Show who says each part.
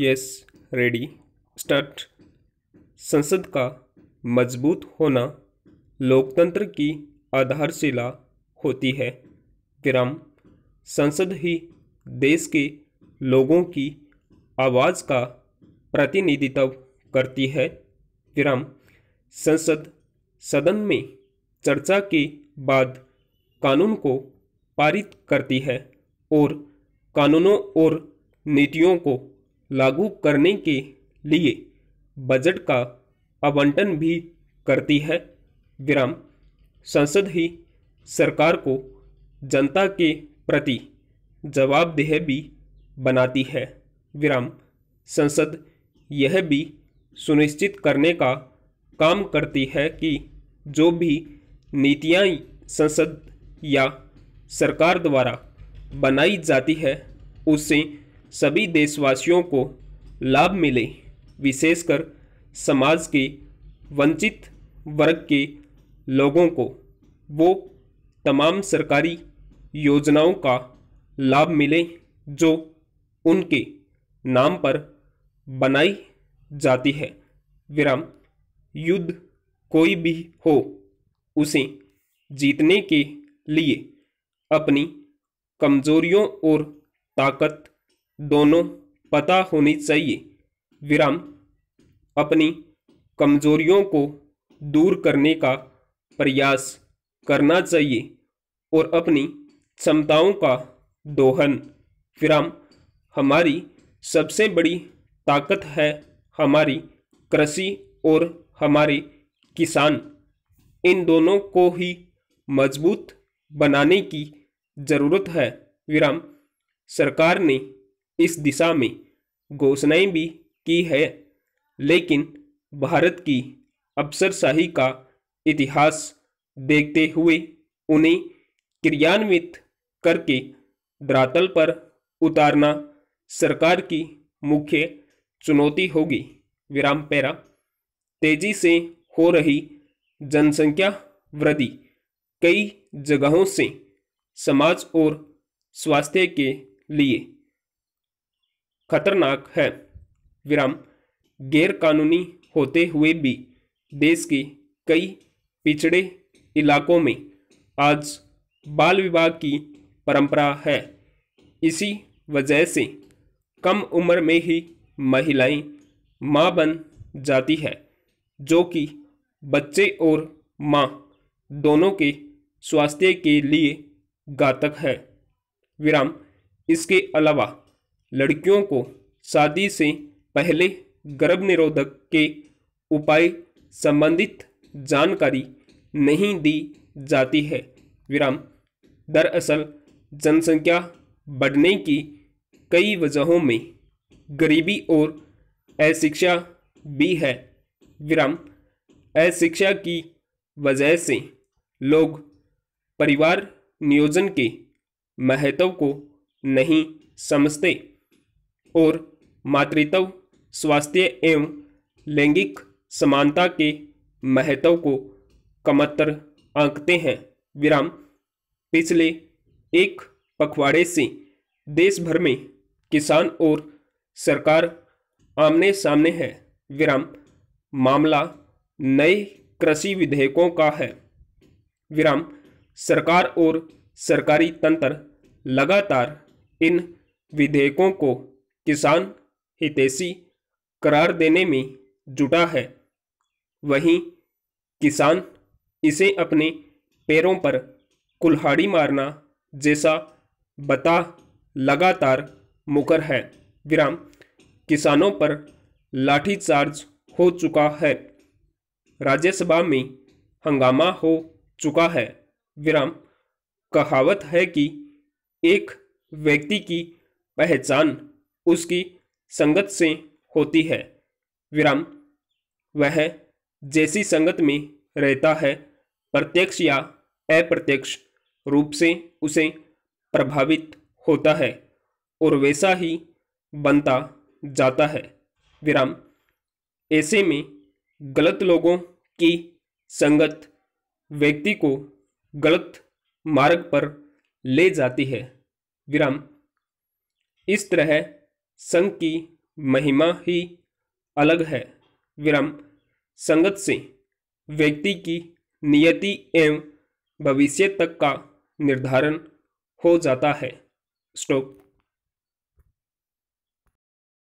Speaker 1: yes ready start संसद का मजबूत होना लोकतंत्र की आधारशिला होती है विराम संसद ही देश के लोगों की आवाज़ का प्रतिनिधित्व करती है विराम संसद सदन में चर्चा के बाद कानून को पारित करती है और कानूनों और नीतियों को लागू करने के लिए बजट का आवंटन भी करती है विराम संसद ही सरकार को जनता के प्रति जवाबदेह भी बनाती है विराम संसद यह भी सुनिश्चित करने का काम करती है कि जो भी नीतियाँ संसद या सरकार द्वारा बनाई जाती है उसे सभी देशवासियों को लाभ मिले विशेषकर समाज के वंचित वर्ग के लोगों को वो तमाम सरकारी योजनाओं का लाभ मिले जो उनके नाम पर बनाई जाती है विराम युद्ध कोई भी हो उसे जीतने के लिए अपनी कमजोरियों और ताकत दोनों पता होनी चाहिए विराम अपनी कमजोरियों को दूर करने का प्रयास करना चाहिए और अपनी क्षमताओं का दोहन विराम हमारी सबसे बड़ी ताकत है हमारी कृषि और हमारे किसान इन दोनों को ही मजबूत बनाने की ज़रूरत है विराम सरकार ने इस दिशा में घोषणाएं भी की है लेकिन भारत की अफसरशाही का इतिहास देखते हुए उन्हें क्रियान्वित करके धरातल पर उतारना सरकार की मुख्य चुनौती होगी विराम पैरा तेजी से हो रही जनसंख्या वृद्धि कई जगहों से समाज और स्वास्थ्य के लिए खतरनाक है विराम गैरकानूनी होते हुए भी देश के कई पिछड़े इलाकों में आज बाल विवाह की परंपरा है इसी वजह से कम उम्र में ही महिलाएं माँ बन जाती है जो कि बच्चे और माँ दोनों के स्वास्थ्य के लिए घातक है विराम इसके अलावा लड़कियों को शादी से पहले गर्भ निरोधक के उपाय संबंधित जानकारी नहीं दी जाती है विराम दरअसल जनसंख्या बढ़ने की कई वजहों में गरीबी और अशिक्षा भी है विराम अशिक्षा की वजह से लोग परिवार नियोजन के महत्व को नहीं समझते और मातृत्व स्वास्थ्य एवं लैंगिक समानता के महत्व को कमतर आंकते हैं विराम पिछले एक पखवाड़े से देश भर में किसान और सरकार आमने सामने है विराम मामला नए कृषि विधेयकों का है विराम सरकार और सरकारी तंत्र लगातार इन विधेयकों को किसान हितैषी करार देने में जुटा है वहीं किसान इसे अपने पैरों पर कुल्हाड़ी मारना जैसा बता लगातार मुकर है विराम किसानों पर लाठीचार्ज हो चुका है राज्यसभा में हंगामा हो चुका है विराम कहावत है कि एक व्यक्ति की पहचान उसकी संगत से होती है विराम वह जैसी संगत में रहता है प्रत्यक्ष या अप्रत्यक्ष रूप से उसे प्रभावित होता है और वैसा ही बनता जाता है विराम ऐसे में गलत लोगों की संगत व्यक्ति को गलत मार्ग पर ले जाती है विराम इस तरह संघ की महिमा ही अलग है विरम संगत से व्यक्ति की नियति एवं भविष्य तक का निर्धारण हो जाता है स्टोक